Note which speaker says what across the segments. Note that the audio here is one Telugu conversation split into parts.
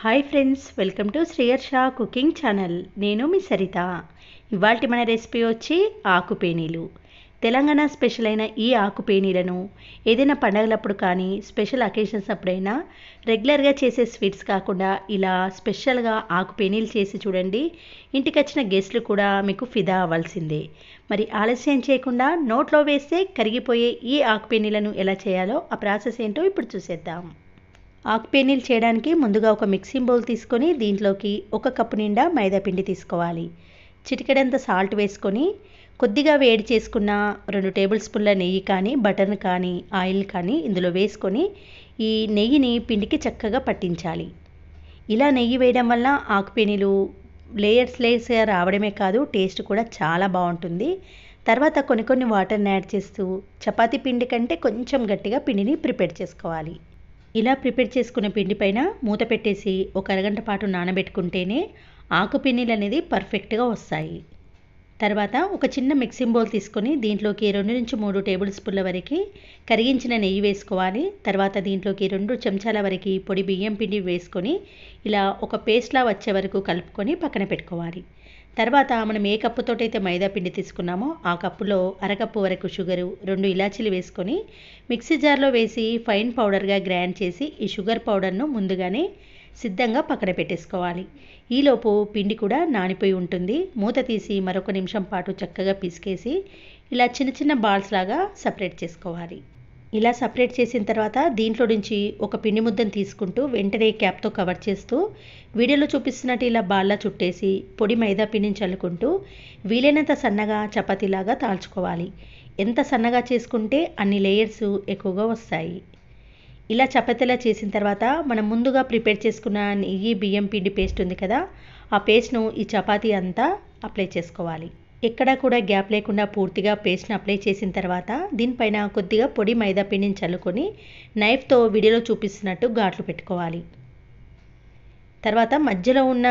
Speaker 1: hi friends welcome to Shreyarsha cooking channel నేను మీ సరిత ఇవాల్టి మన రెసిపీ వచ్చి ఆకుపేనీలు తెలంగాణ స్పెషల్ అయిన ఈ ఆకుపేనీలను ఏదైనా పండగలప్పుడు కానీ స్పెషల్ అకేషన్స్ అప్పుడైనా రెగ్యులర్గా చేసే స్వీట్స్ కాకుండా ఇలా స్పెషల్గా ఆకుపేనీలు చేసి చూడండి ఇంటికి వచ్చిన గెస్ట్లు కూడా మీకు ఫిదా అవ్వాల్సిందే మరి ఆలస్యం చేయకుండా నోట్లో వేస్తే కరిగిపోయే ఈ ఆకుపేనీలను ఎలా చేయాలో ఆ ప్రాసెస్ ఏంటో ఇప్పుడు చూసేద్దాం ఆకుపేనీలు చేయడానికి ముందుగా ఒక మిక్సింగ్ బౌల్ తీసుకొని దీంట్లోకి ఒక కప్పు నిండా మైదాపిండి తీసుకోవాలి చిటికెడంత సాల్ట్ వేసుకొని కొద్దిగా వేడి చేసుకున్న రెండు టేబుల్ స్పూన్ల నెయ్యి కానీ బటర్ కానీ ఆయిల్ కానీ ఇందులో వేసుకొని ఈ నెయ్యిని పిండికి చక్కగా పట్టించాలి ఇలా నెయ్యి వేయడం వల్ల ఆకుపెనులు లేయర్స్ లేయర్స్గా రావడమే కాదు టేస్ట్ కూడా చాలా బాగుంటుంది తర్వాత కొన్ని కొన్ని వాటర్ని యాడ్ చేస్తూ చపాతీ పిండి కంటే కొంచెం గట్టిగా పిండిని ప్రిపేర్ చేసుకోవాలి ఇలా ప్రిపేర్ చేసుకున్న పిండి పైన మూత పెట్టేసి ఒక అరగంట పాటు నానబెట్టుకుంటేనే ఆకు అనేది పర్ఫెక్ట్గా వస్తాయి తర్వాత ఒక చిన్న మిక్సింగ్ బౌల్ తీసుకొని దీంట్లోకి రెండు నుంచి మూడు టేబుల్ స్పూన్ల వరకు కరిగించిన నెయ్యి వేసుకోవాలి తర్వాత దీంట్లోకి రెండు చెంచాల వరకు పొడి బియ్యం పిండి వేసుకొని ఇలా ఒక పేస్ట్లా వచ్చే వరకు కలుపుకొని పక్కన పెట్టుకోవాలి తర్వాత మనం ఏ కప్పుతోటైతే మైదా పిండి తీసుకున్నామో ఆ కప్పులో అరకప్పు వరకు షుగరు రెండు ఇలాచీలు వేసుకొని మిక్సీ జార్లో వేసి ఫైన్ పౌడర్గా గ్రైండ్ చేసి ఈ షుగర్ పౌడర్ను ముందుగానే సిద్ధంగా పక్కన పెట్టేసుకోవాలి ఈలోపు పిండి కూడా నానిపోయి ఉంటుంది మూత తీసి మరొక నిమిషం పాటు చక్కగా పిసికేసి ఇలా చిన్న చిన్న బాల్స్ లాగా సపరేట్ చేసుకోవాలి ఇలా సపరేట్ చేసిన తర్వాత దీంట్లో నుంచి ఒక పిండి ముద్దను తీసుకుంటూ వెంటనే క్యాప్తో కవర్ చేస్తూ వీడియోలో చూపిస్తున్నట్టు ఇలా బాల్లా చుట్టేసి పొడి మైదా పిండిని చల్లుకుంటూ వీలైనంత సన్నగా చపాతీలాగా తాల్చుకోవాలి ఎంత సన్నగా చేసుకుంటే అన్ని లేయర్స్ ఎక్కువగా వస్తాయి ఇలా చపాతీలా చేసిన తర్వాత మనం ముందుగా ప్రిపేర్ చేసుకున్న నెయ్యి బియ్యం పిండి పేస్ట్ ఉంది కదా ఆ పేస్ట్ను ఈ చపాతీ అంతా అప్లై చేసుకోవాలి ఎక్కడా కూడా గ్యాప్ లేకుండా పూర్తిగా పేస్ట్ని అప్లై చేసిన తర్వాత దీనిపైన కొద్దిగా పొడి మైదా పిండిని చల్లుకొని నైఫ్తో వీడియోలో చూపిస్తున్నట్టు ఘాట్లు పెట్టుకోవాలి తర్వాత మధ్యలో ఉన్న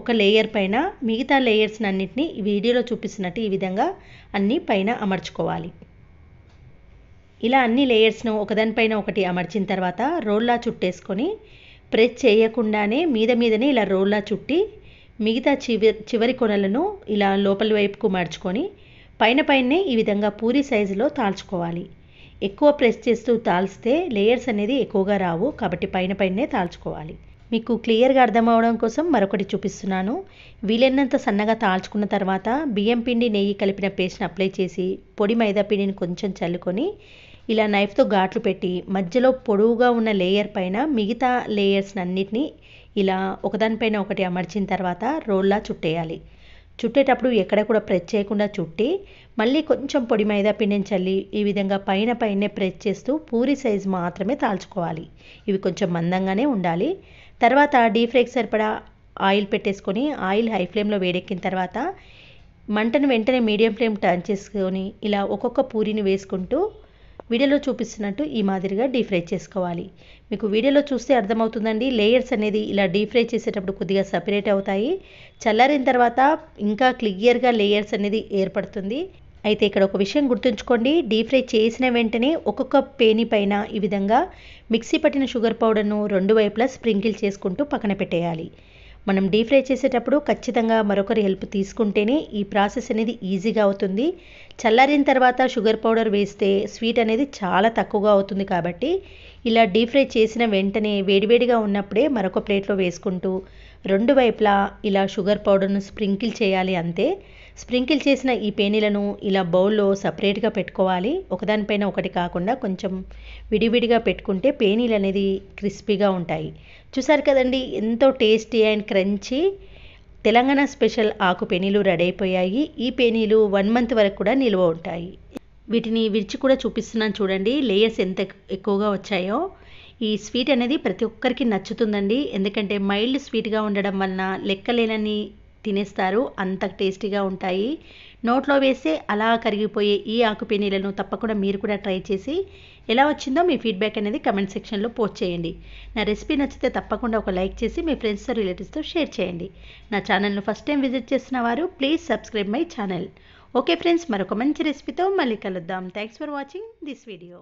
Speaker 1: ఒక లేయర్ పైన మిగతా లేయర్స్ అన్నింటినీ వీడియోలో చూపిస్తున్నట్టు ఈ విధంగా అన్నీ పైన అమర్చుకోవాలి ఇలా అన్ని లేయర్స్ను ఒకదానిపైన ఒకటి అమర్చిన తర్వాత రోల్లా చుట్టేసుకొని ప్రెస్ చేయకుండానే మీద మీదనే ఇలా రోల్లా చుట్టి మిగతా చివరి చివరి కొనలను ఇలా లోపలి వైపుకు మార్చుకొని పైన పైనే ఈ విధంగా పూరి సైజులో తాల్చుకోవాలి ఎక్కువ ప్రెస్ చేస్తూ తాల్స్తే లేయర్స్ అనేది ఎక్కువగా రావు కాబట్టి పైన పైనే తాల్చుకోవాలి మీకు క్లియర్గా అర్థమవడం కోసం మరొకటి చూపిస్తున్నాను వీలైనంత సన్నగా తాల్చుకున్న తర్వాత బియ్యం పిండి నెయ్యి కలిపిన పేస్ట్ని అప్లై చేసి పొడి మైదా పిండిని కొంచెం చల్లుకొని ఇలా నైఫ్తో ఘాట్లు పెట్టి మధ్యలో పొడవుగా ఉన్న లేయర్ పైన మిగతా లేయర్స్ అన్నిటినీ ఇలా ఒకదానిపైన ఒకటి అమర్చిన తర్వాత రోల్లా చుట్టేయాలి చుట్టేటప్పుడు ఎక్కడ కూడా ప్రెస్ చేయకుండా చుట్టి మళ్ళీ కొంచెం పొడి మైదా పిండిని చల్లి ఈ విధంగా పైన పైనే ప్రెస్ చేస్తూ పూరి సైజు మాత్రమే తాల్చుకోవాలి ఇవి కొంచెం మందంగానే ఉండాలి తర్వాత డీప్ ఫ్రైకి సరిపడా ఆయిల్ పెట్టేసుకొని ఆయిల్ హై ఫ్లేమ్లో వేడెక్కిన తర్వాత మంటను వెంటనే మీడియం ఫ్లేమ్ టర్న్ చేసుకొని ఇలా ఒక్కొక్క పూరిని వేసుకుంటూ వీడియోలో చూపిస్తున్నట్టు ఈ మాదిరిగా డీప్ ఫ్రై చేసుకోవాలి మీకు వీడియోలో చూస్తే అర్థమవుతుందండి లేయర్స్ అనేది ఇలా డీప్ ఫ్రై చేసేటప్పుడు కొద్దిగా సపరేట్ అవుతాయి చల్లారిన తర్వాత ఇంకా క్లియర్గా లేయర్స్ అనేది ఏర్పడుతుంది అయితే ఇక్కడ ఒక విషయం గుర్తుంచుకోండి డీప్ ఫ్రై చేసిన వెంటనే ఒక్కొక్క పేని పైన ఈ విధంగా మిక్సీ పట్టిన షుగర్ పౌడర్ను రెండు వైపులా స్ప్రింకిల్ చేసుకుంటూ పక్కన పెట్టేయాలి మనం డీప్ ఫ్రై చేసేటప్పుడు ఖచ్చితంగా మరొకరి హెల్ప్ తీసుకుంటేనే ఈ ప్రాసెస్ అనేది ఈజీగా అవుతుంది చల్లారిన తర్వాత షుగర్ పౌడర్ వేస్తే స్వీట్ అనేది చాలా తక్కువగా అవుతుంది కాబట్టి ఇలా డీప్ ఫ్రై చేసిన వెంటనే వేడివేడిగా ఉన్నప్పుడే మరొక ప్లేట్లో వేసుకుంటూ రెండు వైపులా ఇలా షుగర్ పౌడర్ను స్ప్రింకిల్ చేయాలి అంతే స్ప్రింకిల్ చేసిన ఈ పేనీలను ఇలా బౌల్లో సపరేట్గా పెట్టుకోవాలి ఒకదానిపైన ఒకటి కాకుండా కొంచెం విడివిడిగా పెట్టుకుంటే పేనీలు అనేది క్రిస్పీగా ఉంటాయి చూసారు కదండి ఎంతో tasty and crunchy Telangana special ఆకు పేనీలు రెడీ అయిపోయాయి ఈ పేనీలు వన్ మంత్ వరకు కూడా నిల్వ ఉంటాయి వీటిని విరిచి కూడా చూపిస్తున్నాను చూడండి లేయర్స్ ఎంత ఎక్కువగా వచ్చాయో ఈ స్వీట్ అనేది ప్రతి ఒక్కరికి నచ్చుతుందండి ఎందుకంటే మైల్డ్ స్వీట్గా ఉండడం వలన లెక్కలేనని తినేస్తారు అంత టేస్టీగా ఉంటాయి నోట్లో వేస్తే అలా కరిగిపోయే ఈ ఆకు తప్పకుండా మీరు కూడా ట్రై చేసి ఎలా వచ్చిందో మీ ఫీడ్బ్యాక్ అనేది కమెంట్ సెక్షన్లో పోస్ట్ చేయండి నా రెసిపీ నచ్చితే తప్పకుండా ఒక లైక్ చేసి మీ ఫ్రెండ్స్తో రిలేటివ్స్తో షేర్ చేయండి నా ఛానల్ను ఫస్ట్ టైం విజిట్ చేసిన వారు please subscribe my channel okay friends మరొక మంచి రెసిపీతో మళ్ళీ కలుద్దాం thanks for watching this video